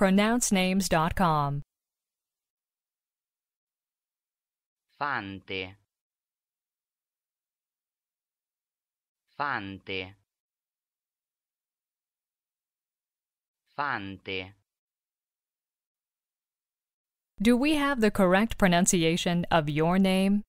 pronouncenames.com. Fante. Fante. Fante. Do we have the correct pronunciation of your name?